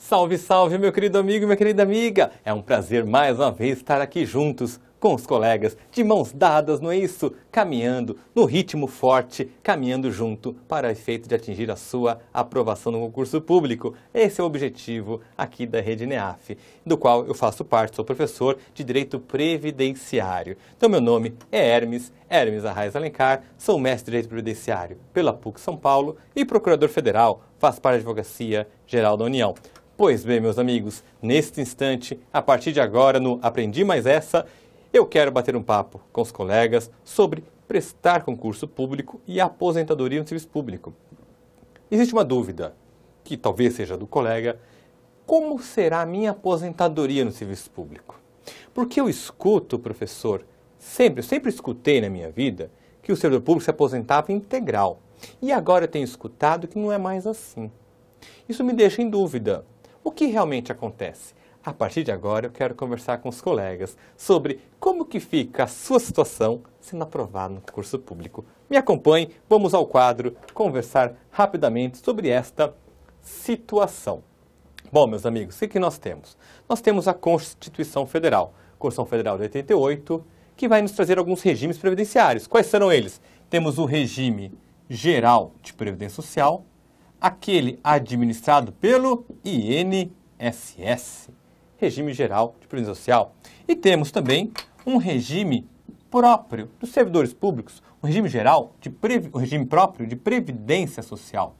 Salve, salve, meu querido amigo e minha querida amiga! É um prazer mais uma vez estar aqui juntos com os colegas, de mãos dadas, não é isso? Caminhando no ritmo forte, caminhando junto para o efeito de atingir a sua aprovação no concurso público. Esse é o objetivo aqui da Rede NEAF, do qual eu faço parte, sou professor de Direito Previdenciário. Então, meu nome é Hermes, Hermes Arraes Alencar, sou mestre de Direito Previdenciário pela PUC São Paulo e procurador federal, faço parte da Advocacia Geral da União. Pois bem, meus amigos, neste instante, a partir de agora no Aprendi Mais Essa, eu quero bater um papo com os colegas sobre prestar concurso público e aposentadoria no serviço público. Existe uma dúvida, que talvez seja do colega, como será a minha aposentadoria no serviço público? Porque eu escuto, professor, sempre, sempre escutei na minha vida que o servidor público se aposentava integral. E agora eu tenho escutado que não é mais assim. Isso me deixa em dúvida o que realmente acontece. A partir de agora eu quero conversar com os colegas sobre como que fica a sua situação sendo aprovado no concurso público. Me acompanhe, vamos ao quadro conversar rapidamente sobre esta situação. Bom, meus amigos, o que, que nós temos? Nós temos a Constituição Federal, Constituição Federal de 88, que vai nos trazer alguns regimes previdenciários. Quais serão eles? Temos o regime geral de previdência social, aquele administrado pelo INSS, Regime Geral de Previdência Social. E temos também um regime próprio dos servidores públicos, um regime geral, de previ... um regime próprio de previdência social,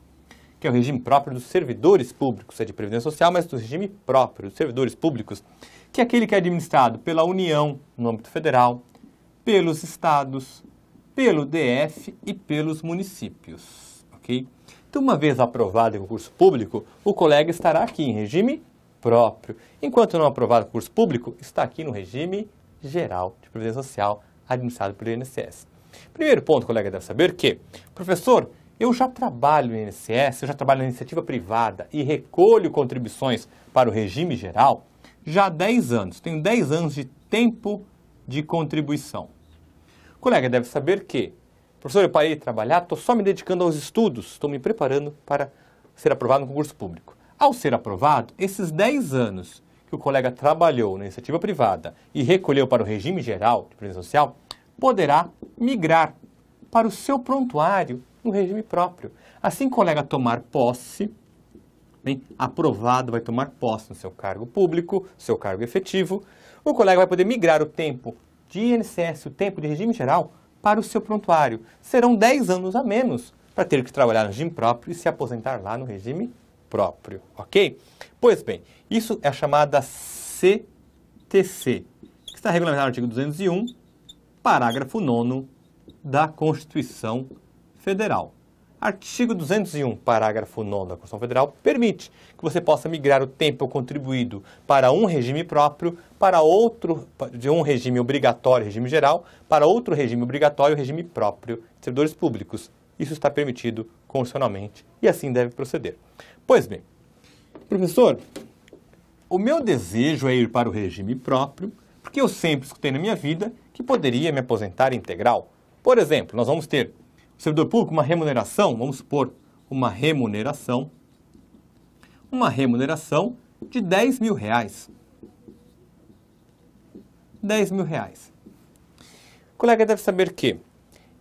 que é o regime próprio dos servidores públicos, é de previdência social, mas do regime próprio dos servidores públicos, que é aquele que é administrado pela União, no âmbito federal, pelos estados, pelo DF e pelos municípios, ok? Então, uma vez aprovado em concurso público, o colega estará aqui em regime próprio. Enquanto não aprovado em concurso público, está aqui no regime geral de previdência social administrado pelo INSS. Primeiro ponto, colega, deve saber que, professor, eu já trabalho no INSS, eu já trabalho na iniciativa privada e recolho contribuições para o regime geral já há 10 anos. Tenho 10 anos de tempo de contribuição. O colega deve saber que Professor, eu parei de trabalhar, estou só me dedicando aos estudos, estou me preparando para ser aprovado no concurso público. Ao ser aprovado, esses 10 anos que o colega trabalhou na iniciativa privada e recolheu para o regime geral de previdência social, poderá migrar para o seu prontuário no regime próprio. Assim, o colega tomar posse, bem, aprovado, vai tomar posse no seu cargo público, seu cargo efetivo, o colega vai poder migrar o tempo de INSS, o tempo de regime geral, para o seu prontuário. Serão 10 anos a menos para ter que trabalhar no regime próprio e se aposentar lá no regime próprio, ok? Pois bem, isso é a chamada CTC, que está regulamentado no artigo 201, parágrafo 9 da Constituição Federal. Artigo 201, parágrafo 9 da Constituição Federal, permite que você possa migrar o tempo contribuído para um regime próprio, para outro, de um regime obrigatório, regime geral, para outro regime obrigatório, regime próprio de servidores públicos. Isso está permitido constitucionalmente e assim deve proceder. Pois bem, professor, o meu desejo é ir para o regime próprio, porque eu sempre escutei na minha vida que poderia me aposentar integral. Por exemplo, nós vamos ter o servidor público, uma remuneração, vamos supor, uma remuneração, uma remuneração de 10 mil reais. 10 mil reais. O colega deve saber que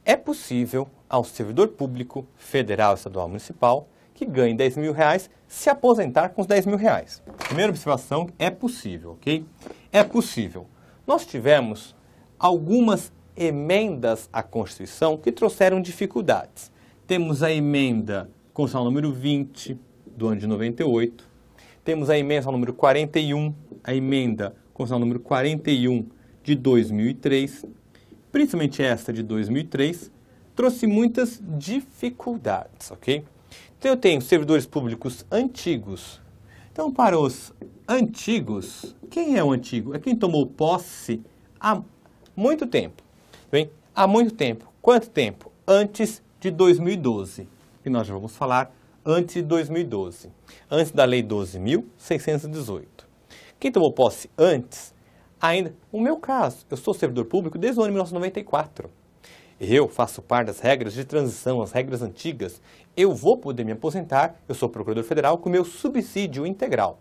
é possível ao servidor público, federal, estadual, municipal, que ganhe 10 mil reais, se aposentar com os 10 mil reais. Primeira observação, é possível, ok? É possível. Nós tivemos algumas emendas à Constituição que trouxeram dificuldades. Temos a emenda Constitucional número 20, do ano de 98. Temos a emenda número 41, a emenda Constitucional número 41 de 2003, principalmente esta de 2003, trouxe muitas dificuldades, ok? Então eu tenho servidores públicos antigos. Então para os antigos, quem é o antigo? É quem tomou posse há muito tempo. Bem, há muito tempo. Quanto tempo? Antes de 2012. E nós já vamos falar antes de 2012. Antes da Lei 12.618. Quem tomou posse antes, ainda. O meu caso, eu sou servidor público desde o ano de 1994. Eu faço parte das regras de transição, as regras antigas. Eu vou poder me aposentar, eu sou procurador federal, com meu subsídio integral.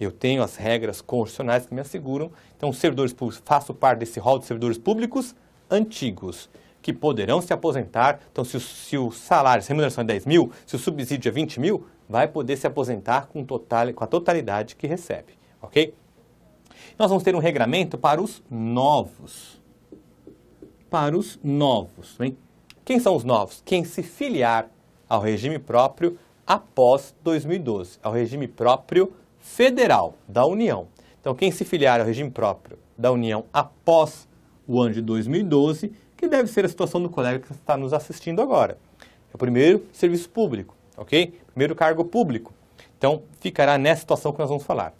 Eu tenho as regras constitucionais que me asseguram. Então, servidores públicos, faço parte desse rol de servidores públicos antigos que poderão se aposentar. Então, se o, se o salário, se a remuneração é 10 mil, se o subsídio é 20 mil, vai poder se aposentar com, total, com a totalidade que recebe, ok? Nós vamos ter um regramento para os novos. Para os novos, hein? Quem são os novos? Quem se filiar ao regime próprio após 2012, ao regime próprio federal da União. Então, quem se filiar ao regime próprio da União após o ano de 2012, que deve ser a situação do colega que está nos assistindo agora. É o primeiro serviço público, ok? Primeiro cargo público. Então, ficará nessa situação que nós vamos falar,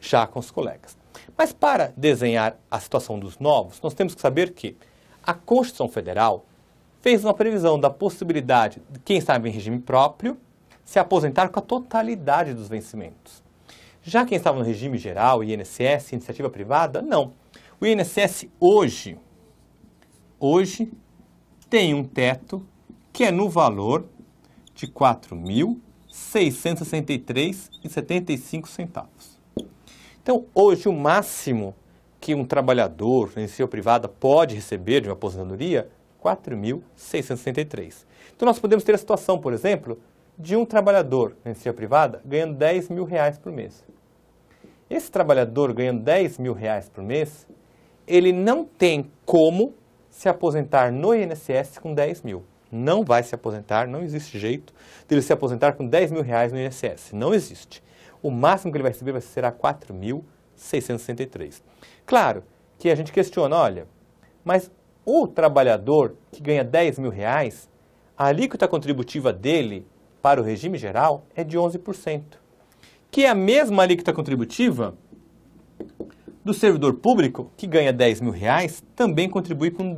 já com os colegas. Mas para desenhar a situação dos novos, nós temos que saber que a Constituição Federal fez uma previsão da possibilidade de quem estava em regime próprio se aposentar com a totalidade dos vencimentos. Já quem estava no regime geral, INSS, iniciativa privada, não. O INSS hoje, hoje tem um teto que é no valor de R$ 4.663,75. Então, hoje o máximo que um trabalhador na iniciativa privada pode receber de uma aposentadoria 4.663. Então, nós podemos ter a situação, por exemplo, de um trabalhador na iniciativa privada ganhando R$ mil reais por mês. Esse trabalhador ganhando R$ mil reais por mês, ele não tem como se aposentar no INSS com 10 mil. Não vai se aposentar, não existe jeito dele ele se aposentar com 10 mil reais no INSS. Não existe. O máximo que ele vai receber vai será 4.663. Claro que a gente questiona, olha, mas o trabalhador que ganha 10 mil reais, a alíquota contributiva dele para o regime geral é de 11%, que é a mesma alíquota contributiva do servidor público, que ganha 10 mil reais, também contribui com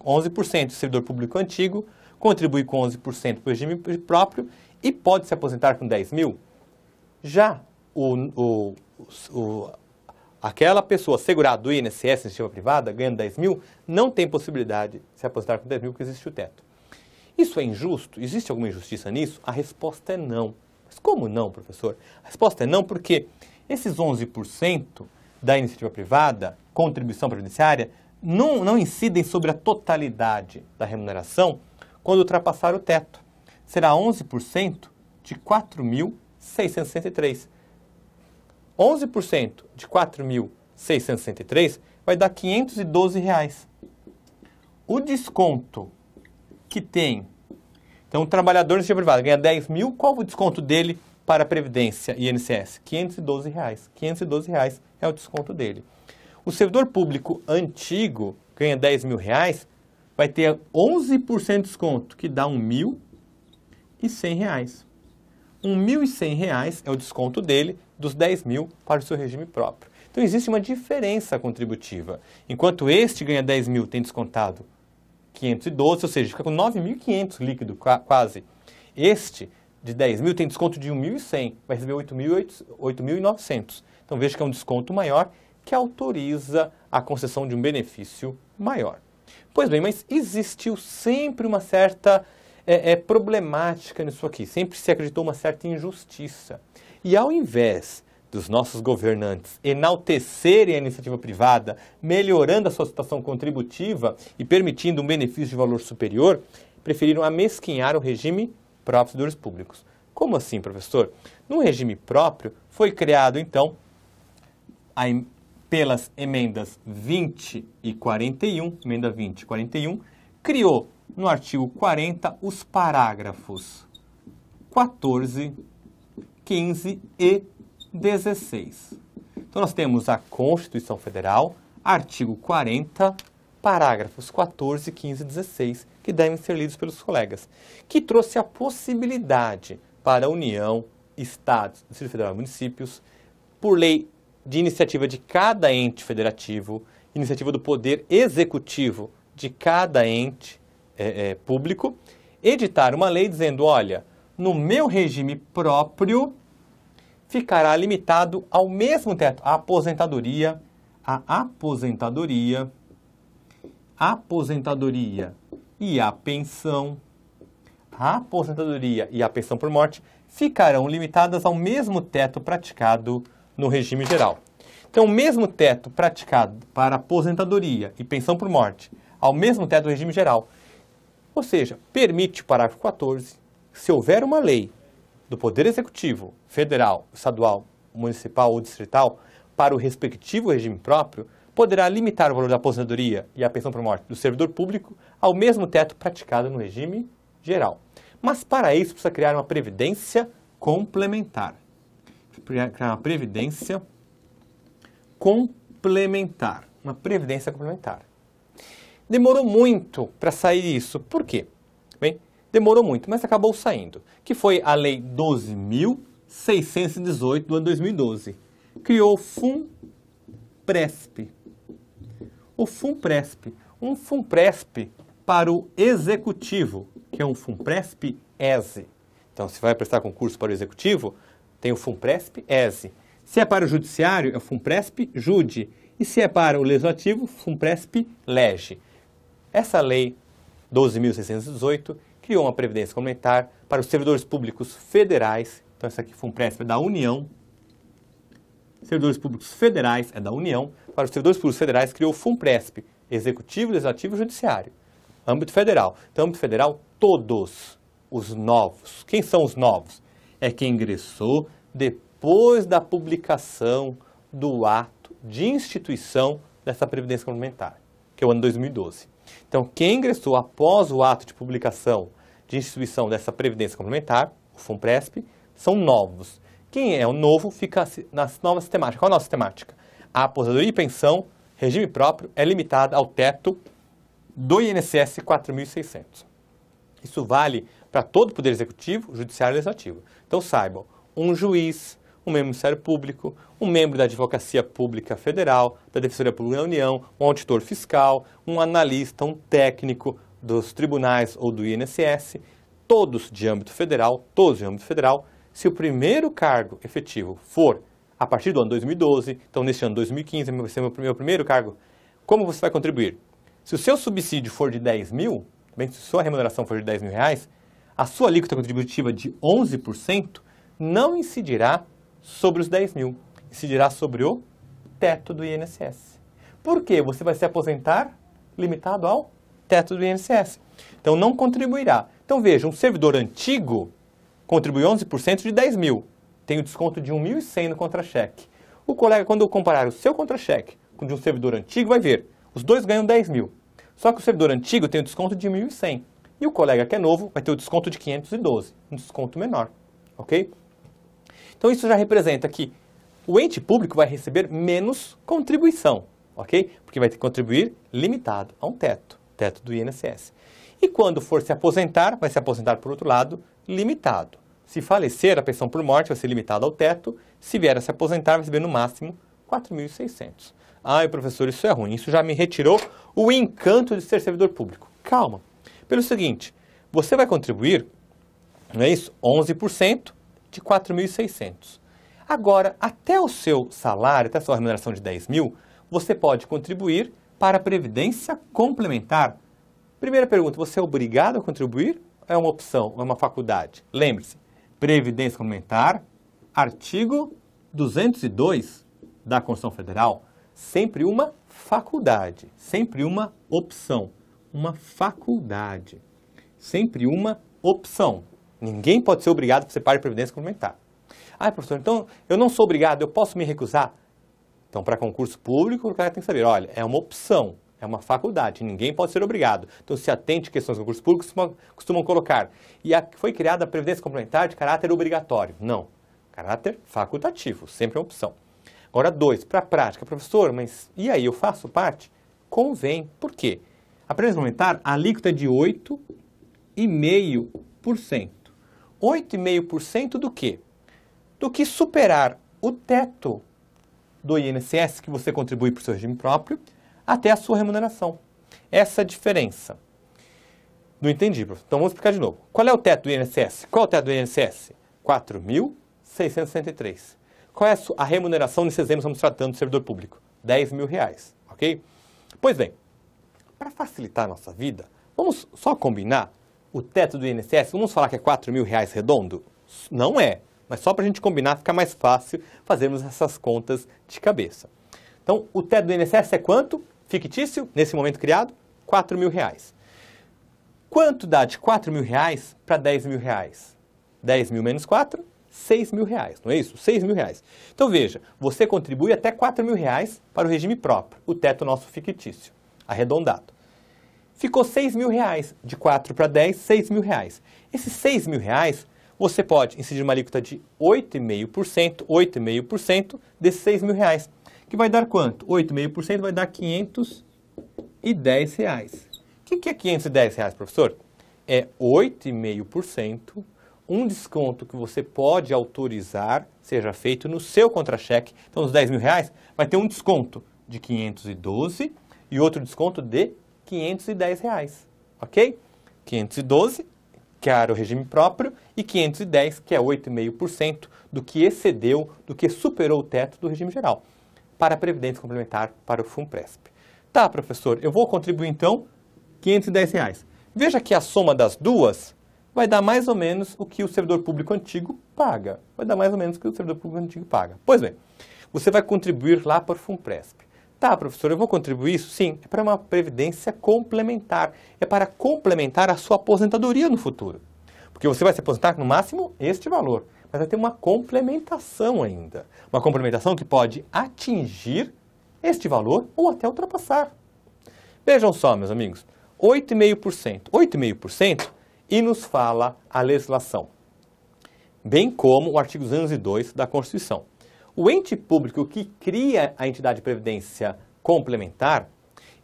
11%. O servidor público antigo contribui com 11% para o regime próprio e pode se aposentar com 10 mil. Já o, o, o, aquela pessoa segurada do INSS, sistema privada, ganhando 10 mil, não tem possibilidade de se aposentar com 10 mil porque existe o teto. Isso é injusto? Existe alguma injustiça nisso? A resposta é não. Mas como não, professor? A resposta é não porque esses 11% da iniciativa privada, contribuição previdenciária, não, não incidem sobre a totalidade da remuneração quando ultrapassar o teto. Será 11% de 4.663. 11% de 4.663 vai dar R$ 512. Reais. O desconto que tem. Então, o trabalhador de iniciativa privada ganha 10 mil, qual o desconto dele para a Previdência e INSS, R$ 512. Reais. R$ 512 reais é o desconto dele. O servidor público antigo ganha 10 mil reais, vai ter 11% de desconto, que dá R$ 1.100. Reais. R$ 1.100 reais é o desconto dele dos 10 mil para o seu regime próprio. Então existe uma diferença contributiva. Enquanto este ganha 10 mil, tem descontado 512, ou seja, fica com 9.500 líquido quase. Este de 10 mil tem desconto de 1.100, vai receber 8.900. Então veja que é um desconto maior que autoriza a concessão de um benefício maior. Pois bem, mas existiu sempre uma certa é, é, problemática nisso aqui, sempre se acreditou uma certa injustiça. E ao invés dos nossos governantes enaltecerem a iniciativa privada, melhorando a sua situação contributiva e permitindo um benefício de valor superior, preferiram amesquinhar o regime próprios servidores públicos. Como assim, professor? No regime próprio, foi criado, então, a, pelas emendas 20 e 41, emenda 20 e 41, criou no artigo 40 os parágrafos 14, 15 e 16. Então, nós temos a Constituição Federal, artigo 40, parágrafos 14, 15 e 16, que devem ser lidos pelos colegas, que trouxe a possibilidade para a União, Estados, Distrito Federal e municípios, por lei de iniciativa de cada ente federativo, iniciativa do Poder Executivo de cada ente é, é, público, editar uma lei dizendo: olha, no meu regime próprio ficará limitado ao mesmo teto a aposentadoria, a aposentadoria, a aposentadoria e a pensão, a aposentadoria e a pensão por morte ficarão limitadas ao mesmo teto praticado no regime geral. Então, o mesmo teto praticado para aposentadoria e pensão por morte, ao mesmo teto do regime geral. Ou seja, permite o parágrafo 14, se houver uma lei do Poder Executivo, federal, estadual, municipal ou distrital, para o respectivo regime próprio, poderá limitar o valor da aposentadoria e a pensão por morte do servidor público ao mesmo teto praticado no regime geral. Mas para isso precisa criar uma previdência complementar. Criar uma previdência complementar. Uma previdência complementar. Demorou muito para sair isso. Por quê? Bem, demorou muito, mas acabou saindo. Que foi a Lei 12.618 do ano 2012. Criou o FUNPRESP o FUNPRESP. Um FUNPRESP para o executivo, que é um FUNPRESP ESE. Então, se vai prestar concurso para o executivo, tem o FUNPRESP ESE. Se é para o judiciário, é o FUNPRESP JUDE. E se é para o legislativo, FUNPRESP LEGE. Essa lei 12.618 criou uma previdência complementar para os servidores públicos federais. Então, essa aqui FUNPRESP é da União. Servidores públicos federais é da União para os servidores públicos federais criou o FUNPRESP, Executivo, Legislativo e Judiciário. Âmbito federal. Então, âmbito federal, todos os novos. Quem são os novos? É quem ingressou depois da publicação do ato de instituição dessa Previdência Complementar, que é o ano 2012. Então, quem ingressou após o ato de publicação de instituição dessa Previdência Complementar, o FUNPRESP, são novos. Quem é o novo fica na nova sistemática. Qual a nossa sistemática? A aposentadoria e pensão, regime próprio, é limitada ao teto do INSS 4.600. Isso vale para todo o Poder Executivo, Judiciário e Legislativo. Então saibam, um juiz, um membro do Ministério Público, um membro da Advocacia Pública Federal, da Defensoria Pública da União, um auditor fiscal, um analista, um técnico dos tribunais ou do INSS, todos de âmbito federal, todos de âmbito federal, se o primeiro cargo efetivo for a partir do ano 2012, então neste ano 2015 vai ser meu, é meu primeiro cargo. Como você vai contribuir? Se o seu subsídio for de 10 mil, bem se sua remuneração for de 10 mil reais, a sua alíquota contributiva de 11% não incidirá sobre os 10 mil, incidirá sobre o teto do INSS. Por quê? Você vai se aposentar limitado ao teto do INSS. Então, não contribuirá. Então, veja, um servidor antigo contribui 11% de 10 mil tem o desconto de 1.100 no contra-cheque. O colega, quando comparar o seu contra-cheque com o de um servidor antigo, vai ver, os dois ganham 10 mil. Só que o servidor antigo tem o desconto de 1.100 e o colega que é novo vai ter o desconto de 512, um desconto menor, ok? Então isso já representa que o ente público vai receber menos contribuição, ok? Porque vai ter que contribuir limitado a um teto, teto do INSS. E quando for se aposentar, vai se aposentar por outro lado, limitado. Se falecer, a pensão por morte vai ser limitada ao teto. Se vier a se aposentar, vai receber no máximo 4.600. Ai, professor, isso é ruim. Isso já me retirou o encanto de ser servidor público. Calma. Pelo seguinte, você vai contribuir, não é isso? 11% de 4.600. Agora, até o seu salário, até a sua remuneração de R$ mil, você pode contribuir para a Previdência Complementar. Primeira pergunta, você é obrigado a contribuir? É uma opção, é uma faculdade. Lembre-se, Previdência Complementar, artigo 202 da Constituição Federal, sempre uma faculdade, sempre uma opção, uma faculdade, sempre uma opção. Ninguém pode ser obrigado a que você previdência complementar. Ah, professor, então eu não sou obrigado, eu posso me recusar? Então, para concurso público, o cara tem que saber, olha, é uma opção. É uma faculdade, ninguém pode ser obrigado. Então, se atente a questões do concurso público, costumam, costumam colocar. E a, foi criada a Previdência Complementar de caráter obrigatório. Não, caráter facultativo, sempre é uma opção. Agora, dois, para a prática. Professor, mas e aí, eu faço parte? Convém. Por quê? A Previdência Complementar, a alíquota é de 8,5%. 8,5% do quê? Do que superar o teto do INSS que você contribui para o seu regime próprio, até a sua remuneração. Essa é diferença. Não entendi, professor. Então vamos explicar de novo. Qual é o teto do INSS? Qual é o teto do INSS? 4.663. Qual é a remuneração nesse exemplo que estamos tratando do servidor público? 10 mil reais, ok? Pois bem, para facilitar a nossa vida, vamos só combinar o teto do INSS, vamos falar que é 4 mil reais redondo? Não é, mas só para a gente combinar fica mais fácil fazermos essas contas de cabeça. Então, o teto do INSS é quanto? fictício, nesse momento criado, 4 mil reais. Quanto dá de 4 mil reais para 10 mil reais? 10 mil menos 4, 6 mil reais, não é isso? 6 mil reais. Então veja, você contribui até 4 mil reais para o regime próprio, o teto nosso fictício, arredondado. Ficou 6 mil reais, de 4 para 10, 6 mil reais. Esses 6 mil reais, você pode incidir uma alíquota de 8,5%, 8,5% desses 6 mil reais que vai dar quanto? 8,5% vai dar 510 reais. O que é 510 reais, professor? É 8,5%, um desconto que você pode autorizar, seja feito no seu contra-cheque. Então, os 10 mil reais vai ter um desconto de 512 e outro desconto de 510 reais, ok? 512, que era é o regime próprio, e 510, que é 8,5% do que excedeu, do que superou o teto do regime geral para a Previdência Complementar para o FUNPRESP. Tá, professor, eu vou contribuir então 510 reais. Veja que a soma das duas vai dar mais ou menos o que o servidor público antigo paga. Vai dar mais ou menos o que o servidor público antigo paga. Pois bem, você vai contribuir lá por FUNPRESP. Tá, professor, eu vou contribuir isso? Sim, é para uma previdência complementar. É para complementar a sua aposentadoria no futuro. Porque você vai se aposentar no máximo este valor mas vai ter uma complementação ainda. Uma complementação que pode atingir este valor ou até ultrapassar. Vejam só, meus amigos, 8,5%. 8,5% e nos fala a legislação, bem como o artigo 202 da Constituição. O ente público que cria a entidade de previdência complementar,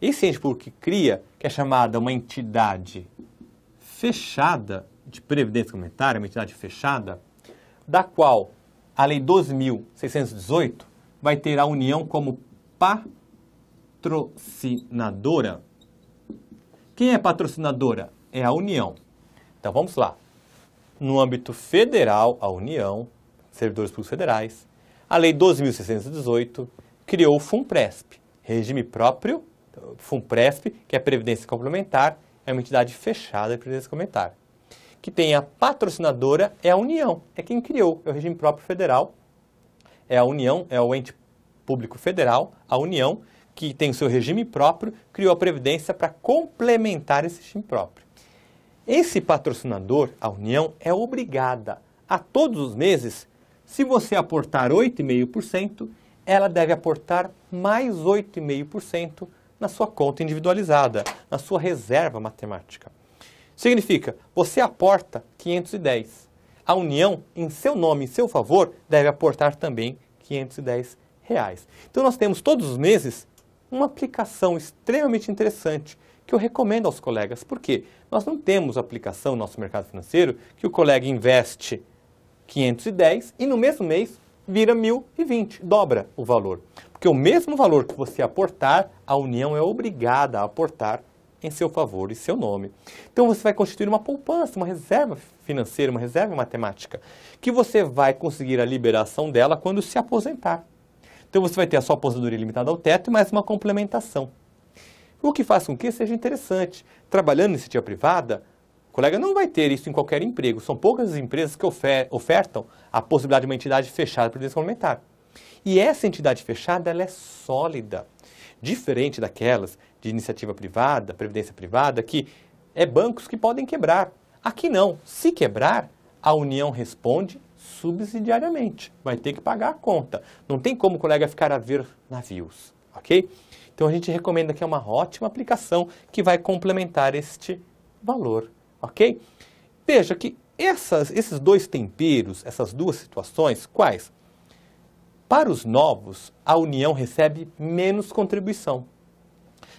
esse ente público que cria, que é chamada uma entidade fechada de previdência complementar, uma entidade fechada, da qual a Lei 12.618 vai ter a União como patrocinadora. Quem é patrocinadora? É a União. Então vamos lá. No âmbito federal, a União, servidores públicos federais, a Lei 12.618 criou o FUNPRESP, regime próprio, FUNPRESP, que é a Previdência Complementar, é uma entidade fechada de Previdência Complementar que tem a patrocinadora é a União, é quem criou, é o regime próprio federal, é a União, é o ente público federal, a União, que tem o seu regime próprio, criou a Previdência para complementar esse regime próprio. Esse patrocinador, a União, é obrigada a todos os meses, se você aportar 8,5%, ela deve aportar mais 8,5% na sua conta individualizada, na sua reserva matemática. Significa, você aporta 510. A União, em seu nome, em seu favor, deve aportar também 510 reais. Então nós temos todos os meses uma aplicação extremamente interessante que eu recomendo aos colegas. Por quê? Nós não temos aplicação no nosso mercado financeiro que o colega investe 510 e no mesmo mês vira 1.020, dobra o valor. Porque o mesmo valor que você aportar, a União é obrigada a aportar em seu favor e seu nome. Então você vai constituir uma poupança, uma reserva financeira, uma reserva matemática, que você vai conseguir a liberação dela quando se aposentar. Então você vai ter a sua aposentadoria limitada ao teto e mais uma complementação. O que faz com que seja interessante. Trabalhando em iniciativa privada, o colega não vai ter isso em qualquer emprego. São poucas as empresas que ofer ofertam a possibilidade de uma entidade fechada para previdência complementar. E essa entidade fechada ela é sólida, diferente daquelas de iniciativa privada, previdência privada, que é bancos que podem quebrar. Aqui não. Se quebrar, a União responde subsidiariamente. Vai ter que pagar a conta. Não tem como o colega ficar a ver navios, ok? Então a gente recomenda que é uma ótima aplicação que vai complementar este valor, ok? Veja que essas, esses dois temperos, essas duas situações, quais? Para os novos, a União recebe menos contribuição.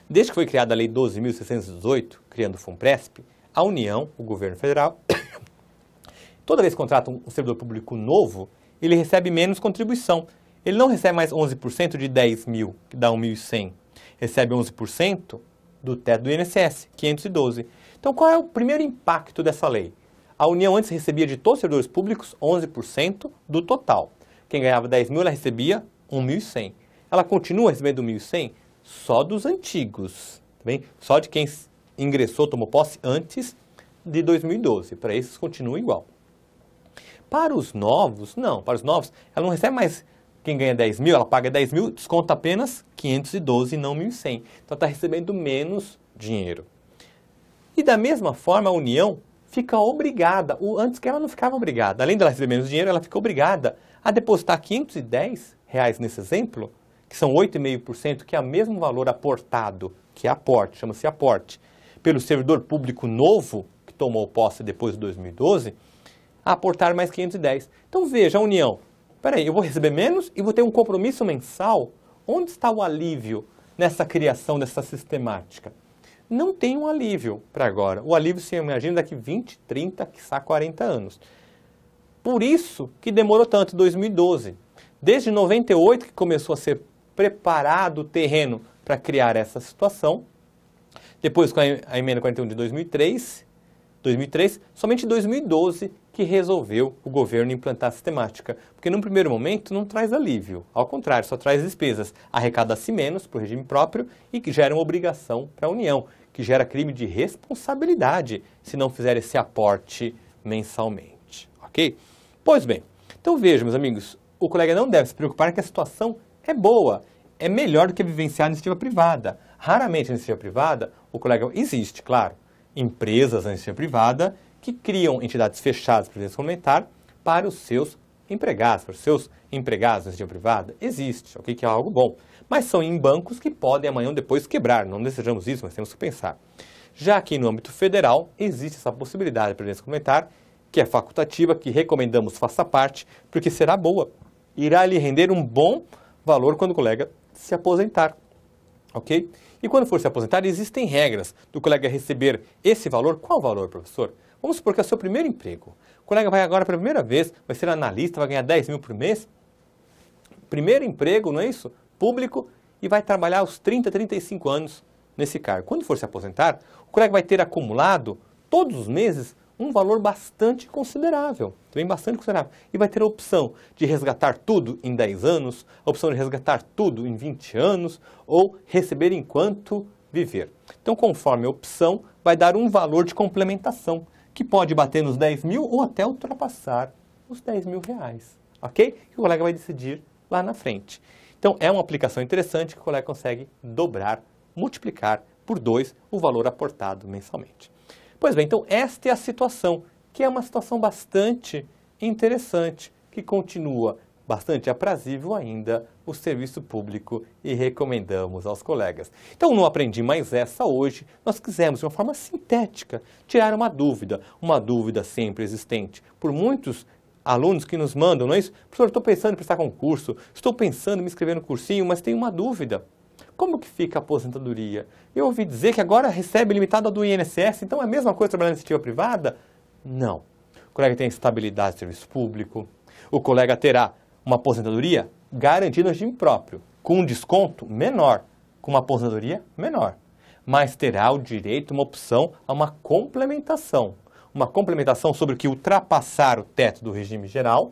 Desde que foi criada a Lei 12.618, criando o FUNPRESP, a União, o governo federal, toda vez que contrata um servidor público novo, ele recebe menos contribuição. Ele não recebe mais 11% de 10 mil, que dá 1.100. Recebe 11% do teto do INSS, 512. Então, qual é o primeiro impacto dessa lei? A União antes recebia de todos os servidores públicos 11% do total. Quem ganhava 10 mil, ela recebia 1.100. Ela continua recebendo 1.100 só dos antigos, tá bem? só de quem ingressou, tomou posse antes de 2012. Para esses, continua igual. Para os novos, não. Para os novos, ela não recebe mais quem ganha 10 mil, ela paga 10 mil, desconta apenas 512 e não 1.100. Então, está recebendo menos dinheiro. E da mesma forma, a União fica obrigada, antes que ela não ficava obrigada, além dela receber menos dinheiro, ela fica obrigada a depositar 510 reais nesse exemplo, que são 8,5%, que é o mesmo valor aportado, que é aporte, chama-se aporte, pelo servidor público novo, que tomou posse depois de 2012, a aportar mais 510. Então veja, a União, peraí, eu vou receber menos e vou ter um compromisso mensal? Onde está o alívio nessa criação dessa sistemática? Não tem um alívio para agora. O alívio se imagina daqui 20, 30, quizá 40 anos. Por isso que demorou tanto, 2012. Desde 98 que começou a ser preparado o terreno para criar essa situação. Depois com a emenda 41 de 2003, 2003, somente em 2012 que resolveu o governo implantar a sistemática, porque num primeiro momento não traz alívio, ao contrário, só traz despesas, arrecada-se menos para o regime próprio e que gera uma obrigação para a União, que gera crime de responsabilidade se não fizer esse aporte mensalmente, ok? Pois bem, então veja, meus amigos, o colega não deve se preocupar que a situação é boa, é melhor do que vivenciar a iniciativa privada. Raramente a iniciativa privada, o colega existe, claro, empresas na iniciativa privada que criam entidades fechadas de previdência complementar para os seus empregados, para os seus empregados na iniciativa privada. Existe, o okay, que é algo bom. Mas são em bancos que podem amanhã ou depois quebrar. Não desejamos isso, mas temos que pensar. Já que no âmbito federal existe essa possibilidade de previdência complementar que é facultativa, que recomendamos faça parte, porque será boa. Irá lhe render um bom valor quando o colega se aposentar. Ok? E quando for se aposentar, existem regras do colega receber esse valor. Qual valor, professor? Vamos supor que é o seu primeiro emprego. O colega vai agora pela primeira vez, vai ser analista, vai ganhar 10 mil por mês. Primeiro emprego, não é isso? Público, e vai trabalhar aos 30, 35 anos nesse cargo. Quando for se aposentar, o colega vai ter acumulado todos os meses um valor bastante considerável, também bastante considerável. E vai ter a opção de resgatar tudo em 10 anos, a opção de resgatar tudo em 20 anos, ou receber enquanto viver. Então, conforme a opção, vai dar um valor de complementação, que pode bater nos 10 mil ou até ultrapassar os 10 mil reais, ok? Que o colega vai decidir lá na frente. Então, é uma aplicação interessante que o colega consegue dobrar, multiplicar por 2 o valor aportado mensalmente. Pois bem, então esta é a situação, que é uma situação bastante interessante, que continua bastante aprazível ainda o serviço público e recomendamos aos colegas. Então, não aprendi mais essa hoje. Nós quisemos, de uma forma sintética, tirar uma dúvida, uma dúvida sempre existente. Por muitos alunos que nos mandam, não é isso? Professor, estou pensando em prestar concurso, estou pensando em me inscrever no cursinho, mas tenho uma dúvida. Como que fica a aposentadoria? Eu ouvi dizer que agora recebe limitado a do INSS, então é a mesma coisa trabalhar na iniciativa privada? Não. O colega tem estabilidade de serviço público, o colega terá uma aposentadoria garantida no regime próprio, com um desconto menor, com uma aposentadoria menor, mas terá o direito, uma opção a uma complementação. Uma complementação sobre o que ultrapassar o teto do regime geral,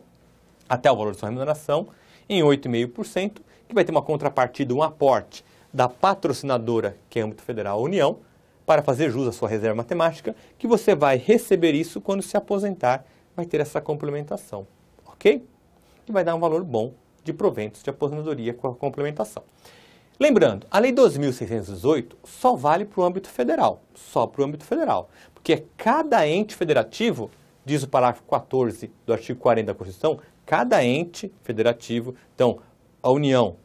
até o valor de sua remuneração, em 8,5%, que vai ter uma contrapartida, um aporte da patrocinadora, que é âmbito federal, a União, para fazer jus à sua reserva matemática, que você vai receber isso quando se aposentar, vai ter essa complementação, ok? E vai dar um valor bom de proventos de aposentadoria com a complementação. Lembrando, a Lei 2.618 só vale para o âmbito federal, só para o âmbito federal, porque cada ente federativo, diz o parágrafo 14 do artigo 40 da Constituição, cada ente federativo, então a União,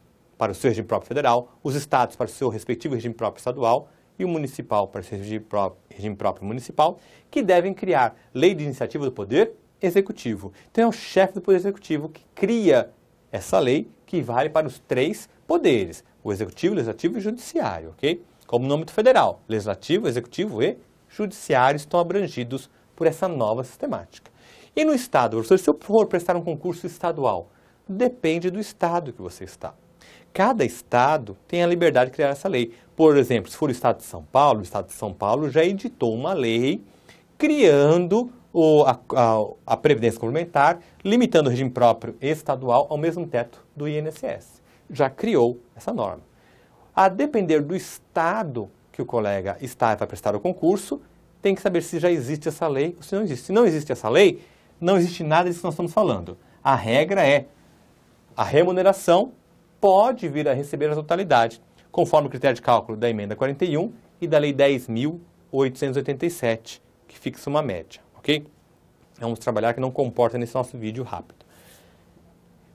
para o seu regime próprio federal, os estados para o seu respectivo regime próprio estadual e o municipal para o seu regime próprio, regime próprio municipal, que devem criar lei de iniciativa do poder executivo. Então é o chefe do poder executivo que cria essa lei que vale para os três poderes, o executivo, o legislativo e o judiciário, ok? Como nome do federal, legislativo, executivo e judiciário estão abrangidos por essa nova sistemática. E no estado, professor, se eu for prestar um concurso estadual, depende do estado que você está. Cada estado tem a liberdade de criar essa lei. Por exemplo, se for o estado de São Paulo, o estado de São Paulo já editou uma lei criando o, a, a, a, Previdência Complementar, limitando o regime próprio estadual ao mesmo teto do INSS. Já criou essa norma. A depender do estado que o colega está para prestar o concurso, tem que saber se já existe essa lei ou se não existe. Se não existe essa lei, não existe nada disso que nós estamos falando. A regra é a remuneração pode vir a receber a totalidade, conforme o critério de cálculo da Emenda 41 e da Lei 10.887, que fixa uma média, ok? Vamos trabalhar que não comporta nesse nosso vídeo rápido.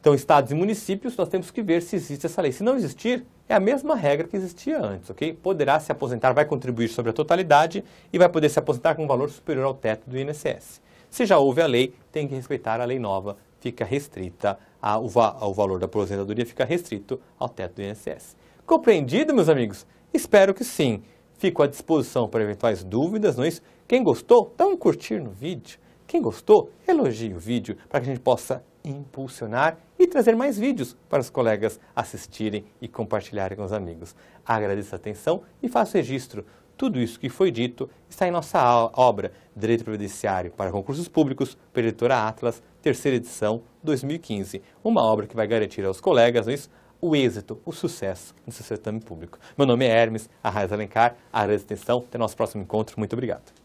Então, estados e municípios, nós temos que ver se existe essa lei. Se não existir, é a mesma regra que existia antes, ok? Poderá se aposentar, vai contribuir sobre a totalidade e vai poder se aposentar com um valor superior ao teto do INSS. Se já houve a lei, tem que respeitar a lei nova fica restrita ao, va valor da aposentadoria, fica restrito ao teto do INSS. Compreendido, meus amigos? Espero que sim. Fico à disposição para eventuais dúvidas, não é isso? Quem gostou, dá um curtir no vídeo. Quem gostou, elogie o vídeo para que a gente possa impulsionar e trazer mais vídeos para os colegas assistirem e compartilharem com os amigos. Agradeço a atenção e faço registro. Tudo isso que foi dito está em nossa obra Direito Previdenciário para Concursos Públicos, pela editora Atlas, terceira edição 2015. Uma obra que vai garantir aos colegas não é isso, o êxito, o sucesso no seu certame público. Meu nome é Hermes Arraes Alencar, de Extensão. Até nosso próximo encontro. Muito obrigado.